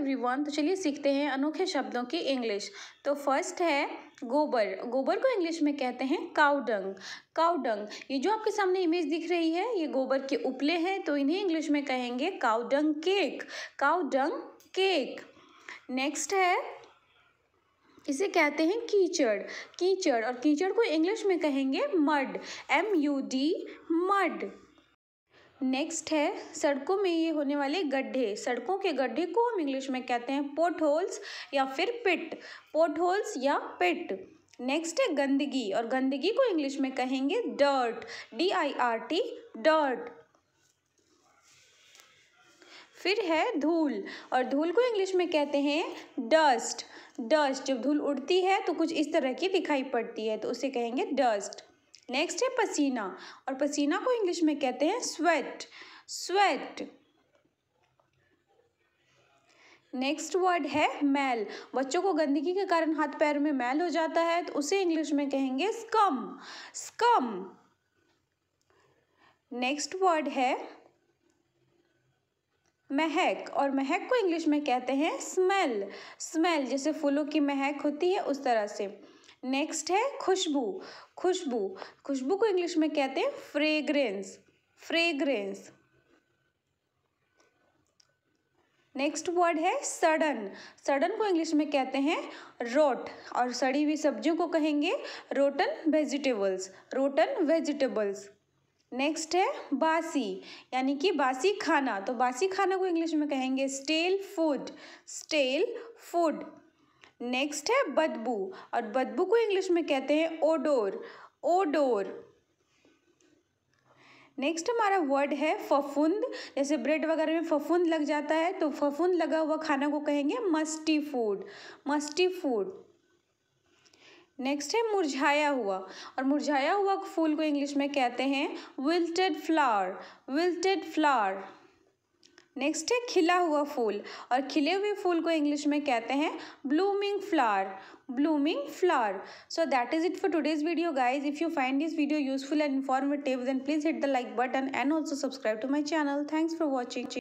everyone तो चलिए सीखते हैं अनोखे शब्दों की इंग्लिश तो फर्स्ट है गोबर गोबर को इंग्लिश में कहते हैं काउडंग काउडंग ये जो आपके सामने इमेज दिख रही है ये गोबर के उपले हैं तो इन्हें इंग्लिश में कहेंगे cow dung cake cow dung cake next है इसे कहते हैं कीचड़ कीचड़ और कीचड़ को इंग्लिश में कहेंगे mud M U D mud next है सड़कों में ये होने वाले गड्ढे सड़कों के गड्ढे को हम इंग्लिश में कहते हैं पोट होल्स या फिर पिट पोट होल्स या पिट नेक्स्ट है गंदगी और गंदगी को इंग्लिश में कहेंगे dirt D I R T dirt फिर है धूल और धूल को इंग्लिश में कहते हैं डस्ट डस्ट जब धूल उड़ती है तो कुछ इस तरह की दिखाई पड़ती है तो उसे कहेंगे डस्ट नेक्स्ट है पसीना और पसीना को इंग्लिश में कहते हैं स्वेट स्वेट नेक्स्ट वर्ड है मैल बच्चों को गंदगी के कारण हाथ पैर में मैल हो जाता है तो उसे इंग्लिश में कहेंगे स्कम स्कम नेक्स्ट वर्ड है महक और महक को इंग्लिश में कहते हैं स्मेल स्मेल जैसे फूलों की महक होती है उस तरह से नेक्स्ट है खुशबू खुशबू खुशबू को इंग्लिश में कहते हैं फ्रेग्रेंस फ्रेग्रेंस नेक्स्ट वर्ड है सडन सडन को इंग्लिश में कहते हैं रोट और सड़ी हुई सब्जियों को कहेंगे rotten vegetables rotten vegetables next है बासी यानी कि बासी खाना तो बासी खाना को इंग्लिश में कहेंगे stale food stale food next है बदबू और बदबू को इंग्लिश में कहते हैं ओडोर ओडोर नेक्स्ट हमारा वर्ड है फफूंद जैसे ब्रेड वगैरह में फफूंद लग जाता है तो फफूंद लगा हुआ खाना को कहेंगे musty food musty food next है मुरझाया हुआ और मुरझाया हुआ फूल को इंग्लिश में कहते हैं wilted flower wilted flower next है खिला हुआ फूल और खिले हुए फूल को इंग्लिश में कहते हैं blooming flower blooming flower so that is it for today's video guys if you find this video useful and informative then please hit the like button and also subscribe to my channel thanks for watching